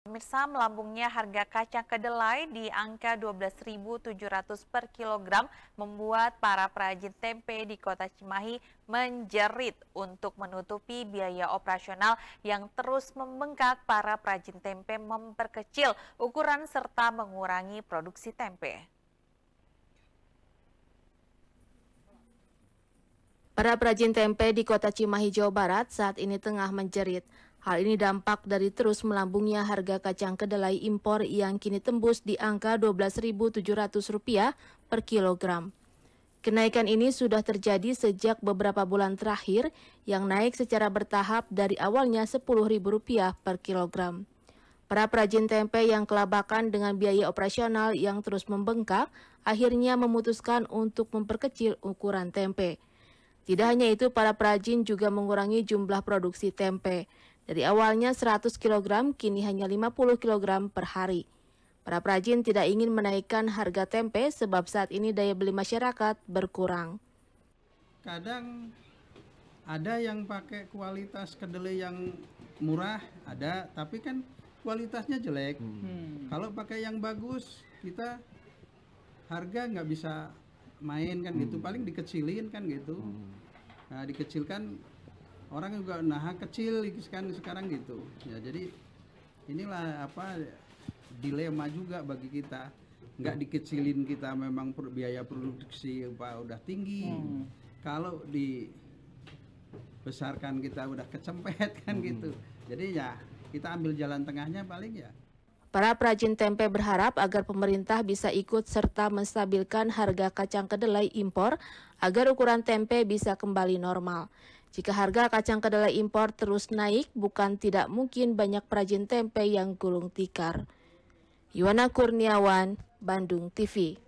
Pemirsa melambungnya harga kacang kedelai di angka 12.700 per kilogram membuat para perajin tempe di kota Cimahi menjerit untuk menutupi biaya operasional yang terus membengkak para perajin tempe memperkecil ukuran serta mengurangi produksi tempe. Para perajin tempe di kota Cimahi, Jawa Barat saat ini tengah menjerit Hal ini dampak dari terus melambungnya harga kacang kedelai impor yang kini tembus di angka Rp12.700 per kilogram. Kenaikan ini sudah terjadi sejak beberapa bulan terakhir yang naik secara bertahap dari awalnya Rp10.000 per kilogram. Para perajin tempe yang kelabakan dengan biaya operasional yang terus membengkak akhirnya memutuskan untuk memperkecil ukuran tempe. Tidak hanya itu, para perajin juga mengurangi jumlah produksi tempe. Dari awalnya 100 kg, kini hanya 50 kg per hari. Para perajin tidak ingin menaikkan harga tempe sebab saat ini daya beli masyarakat berkurang. Kadang ada yang pakai kualitas kedelai yang murah, ada, tapi kan kualitasnya jelek. Hmm. hmm. Kalau pakai yang bagus, kita harga nggak bisa main kan gitu. hmm. gitu, paling dikecilin kan gitu. Hmm. Nah, dikecilkan orang juga nah kecil kan sekarang gitu ya jadi inilah apa dilema juga bagi kita nggak dikecilin kita memang biaya produksi apa udah tinggi hmm. kalau dibesarkan kita udah kecempet kan hmm. gitu jadi ya kita ambil jalan tengahnya paling ya Para perajin tempe berharap agar pemerintah bisa ikut serta menstabilkan harga kacang kedelai impor agar ukuran tempe bisa kembali normal. Jika harga kacang kedelai impor terus naik, bukan tidak mungkin banyak perajin tempe yang gulung tikar. Yuwana Kurniawan, Bandung TV